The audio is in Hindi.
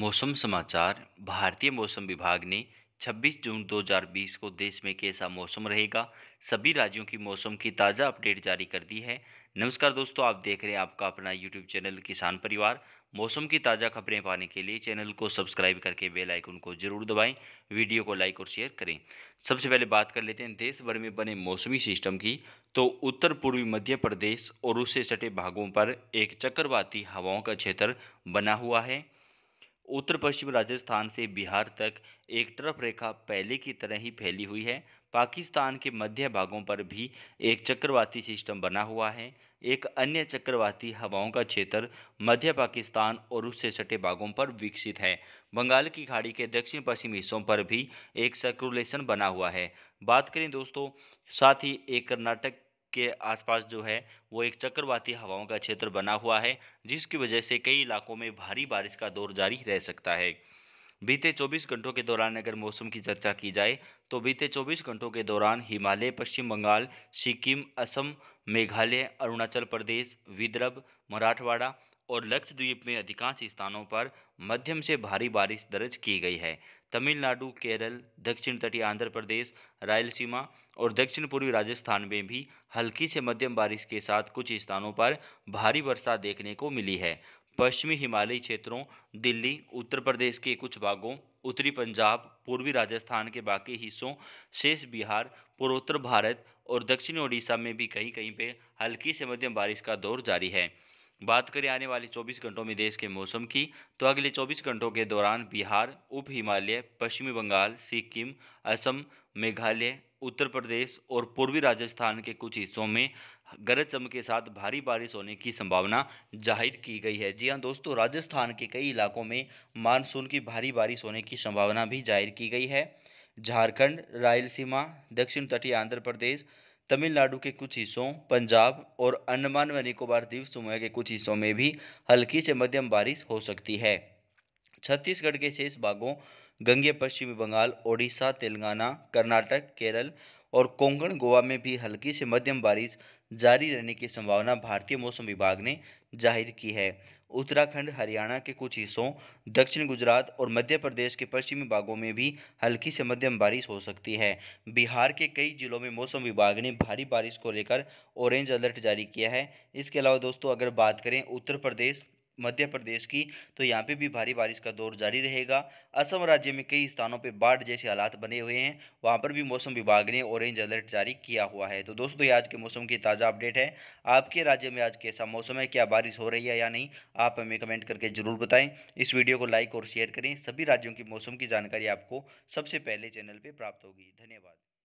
मौसम समाचार भारतीय मौसम विभाग ने 26 जून 2020 को देश में कैसा मौसम रहेगा सभी राज्यों की मौसम की ताज़ा अपडेट जारी कर दी है नमस्कार दोस्तों आप देख रहे हैं आपका अपना यूट्यूब चैनल किसान परिवार मौसम की ताज़ा खबरें पाने के लिए चैनल को सब्सक्राइब करके बेल आइकन को जरूर दबाएं वीडियो को लाइक और शेयर करें सबसे पहले बात कर लेते हैं देश भर में बने मौसमी सिस्टम की तो उत्तर पूर्वी मध्य प्रदेश और उससे सटे भागों पर एक चक्रवाती हवाओं का क्षेत्र बना हुआ है उत्तर पश्चिम राजस्थान से बिहार तक एक तरफ रेखा पहले की तरह ही फैली हुई है पाकिस्तान के मध्य भागों पर भी एक चक्रवाती सिस्टम बना हुआ है एक अन्य चक्रवाती हवाओं का क्षेत्र मध्य पाकिस्तान और उससे सटे भागों पर विकसित है बंगाल की खाड़ी के दक्षिण पश्चिम हिस्सों पर भी एक सर्कुलेशन बना हुआ है बात करें दोस्तों साथ ही एक कर्नाटक के आसपास जो है वो एक चक्रवाती हवाओं का क्षेत्र बना हुआ है जिसकी वजह से कई इलाकों में भारी बारिश का दौर जारी रह सकता है बीते 24 घंटों के दौरान अगर मौसम की चर्चा की जाए तो बीते 24 घंटों के दौरान हिमालय पश्चिम बंगाल सिक्किम असम मेघालय अरुणाचल प्रदेश विदर्भ मराठवाड़ा और लक्षद्वीप में अधिकांश स्थानों पर मध्यम से भारी बारिश दर्ज की गई है तमिलनाडु केरल दक्षिण तटीय आंध्र प्रदेश रायलसीमा और दक्षिण पूर्वी राजस्थान में भी हल्की से मध्यम बारिश के साथ कुछ स्थानों पर भारी वर्षा देखने को मिली है पश्चिमी हिमालयी क्षेत्रों दिल्ली उत्तर प्रदेश के कुछ भागों उत्तरी पंजाब पूर्वी राजस्थान के बाकी हिस्सों शेष बिहार पूर्वोत्तर भारत और दक्षिणी ओडिशा में भी कहीं कहीं पे हल्की से मध्यम बारिश का दौर जारी है बात करें आने वाले 24 घंटों में देश के मौसम की तो अगले 24 घंटों के दौरान बिहार उप हिमालय पश्चिमी बंगाल सिक्किम असम मेघालय उत्तर प्रदेश और पूर्वी राजस्थान के कुछ हिस्सों में गरज चमक के साथ भारी बारिश होने की संभावना जाहिर की गई है जी हां दोस्तों राजस्थान के कई इलाकों में मानसून की भारी बारिश होने की संभावना भी जाहिर की गई है झारखंड रायलसीमा दक्षिण तटीय आंध्र प्रदेश तमिलनाडु के कुछ हिस्सों पंजाब और अंडमान व निकोबार द्वीप समूह के कुछ हिस्सों में भी हल्की से मध्यम बारिश हो सकती है छत्तीसगढ़ के शेष भागों गंगे पश्चिमी बंगाल ओडिशा तेलंगाना कर्नाटक केरल और कोंकण गोवा में भी हल्की से मध्यम बारिश जारी रहने की संभावना भारतीय मौसम विभाग ने जाहिर की है उत्तराखंड हरियाणा के कुछ हिस्सों दक्षिण गुजरात और मध्य प्रदेश के पश्चिमी भागों में भी हल्की से मध्यम बारिश हो सकती है बिहार के कई जिलों में मौसम विभाग ने भारी बारिश को लेकर ऑरेंज अलर्ट जारी किया है इसके अलावा दोस्तों अगर बात करें उत्तर प्रदेश मध्य प्रदेश की तो यहाँ पे भी भारी बारिश का दौर जारी रहेगा असम राज्य में कई स्थानों पे बाढ़ जैसे हालात बने हुए हैं वहाँ पर भी मौसम विभाग ने ऑरेंज अलर्ट जारी किया हुआ है तो दोस्तों ये आज के मौसम की ताज़ा अपडेट है आपके राज्य में आज कैसा मौसम है क्या बारिश हो रही है या नहीं आप हमें कमेंट करके ज़रूर बताएँ इस वीडियो को लाइक और शेयर करें सभी राज्यों की मौसम की जानकारी आपको सबसे पहले चैनल पर प्राप्त होगी धन्यवाद